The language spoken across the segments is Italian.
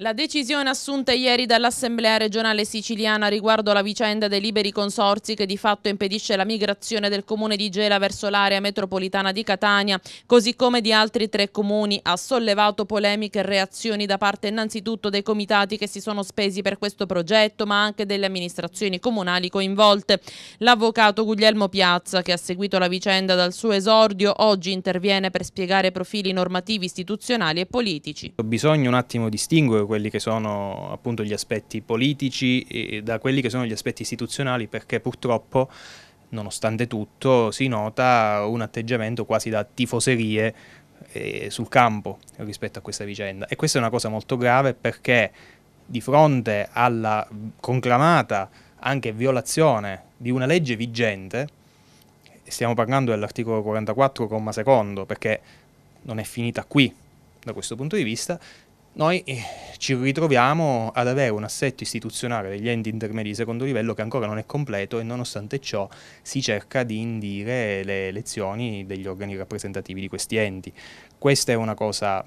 La decisione assunta ieri dall'Assemblea regionale siciliana riguardo alla vicenda dei liberi consorzi che di fatto impedisce la migrazione del comune di Gela verso l'area metropolitana di Catania, così come di altri tre comuni, ha sollevato polemiche e reazioni da parte innanzitutto dei comitati che si sono spesi per questo progetto, ma anche delle amministrazioni comunali coinvolte. L'avvocato Guglielmo Piazza, che ha seguito la vicenda dal suo esordio, oggi interviene per spiegare profili normativi, istituzionali e politici. Ho bisogno un attimo di distinguere quelli che sono appunto gli aspetti politici e da quelli che sono gli aspetti istituzionali perché purtroppo nonostante tutto si nota un atteggiamento quasi da tifoserie eh, sul campo rispetto a questa vicenda e questa è una cosa molto grave perché di fronte alla conclamata anche violazione di una legge vigente stiamo parlando dell'articolo 44, comma secondo, perché non è finita qui da questo punto di vista, noi eh, ci ritroviamo ad avere un assetto istituzionale degli enti intermedi di secondo livello che ancora non è completo e nonostante ciò si cerca di indire le elezioni degli organi rappresentativi di questi enti. Questa è una cosa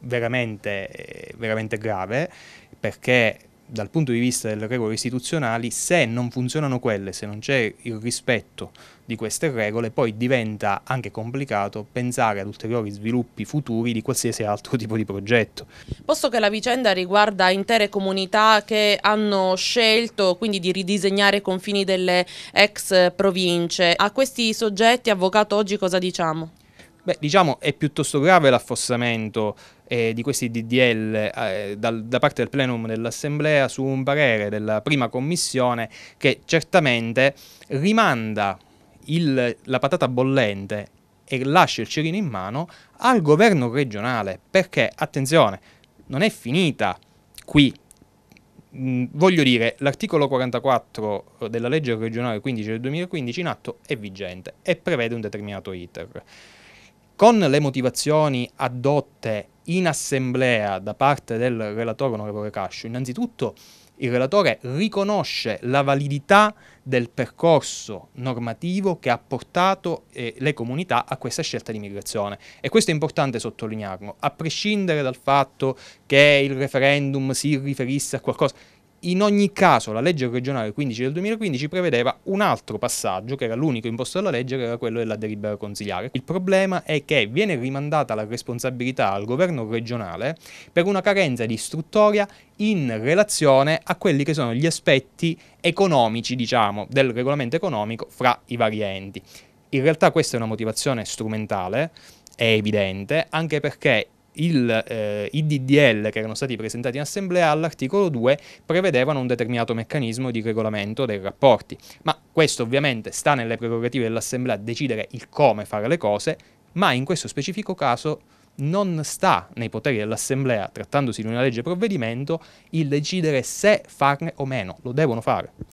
veramente, eh, veramente grave perché dal punto di vista delle regole istituzionali, se non funzionano quelle, se non c'è il rispetto di queste regole, poi diventa anche complicato pensare ad ulteriori sviluppi futuri di qualsiasi altro tipo di progetto. Posto che la vicenda riguarda intere comunità che hanno scelto quindi di ridisegnare i confini delle ex province, a questi soggetti, avvocato, oggi cosa diciamo? Beh, diciamo è piuttosto grave l'affossamento eh, di questi DDL eh, dal, da parte del plenum dell'Assemblea su un parere della prima commissione che certamente rimanda il, la patata bollente e lascia il cerino in mano al governo regionale perché, attenzione, non è finita qui. Mm, voglio dire, l'articolo 44 della legge regionale 15 del 2015 in atto è vigente e prevede un determinato iter con le motivazioni adotte in assemblea da parte del relatore onorevole Cascio, innanzitutto il relatore riconosce la validità del percorso normativo che ha portato eh, le comunità a questa scelta di migrazione. E questo è importante sottolinearlo, a prescindere dal fatto che il referendum si riferisse a qualcosa. In ogni caso la legge regionale 15 del 2015 prevedeva un altro passaggio, che era l'unico imposto alla legge, che era quello della delibera consigliare. Il problema è che viene rimandata la responsabilità al governo regionale per una carenza di istruttoria in relazione a quelli che sono gli aspetti economici, diciamo, del regolamento economico fra i vari enti. In realtà questa è una motivazione strumentale, è evidente, anche perché il, eh, i DDL che erano stati presentati in assemblea all'articolo 2 prevedevano un determinato meccanismo di regolamento dei rapporti, ma questo ovviamente sta nelle prerogative dell'assemblea decidere il come fare le cose, ma in questo specifico caso non sta nei poteri dell'Assemblea, trattandosi di una legge provvedimento, il decidere se farne o meno, lo devono fare.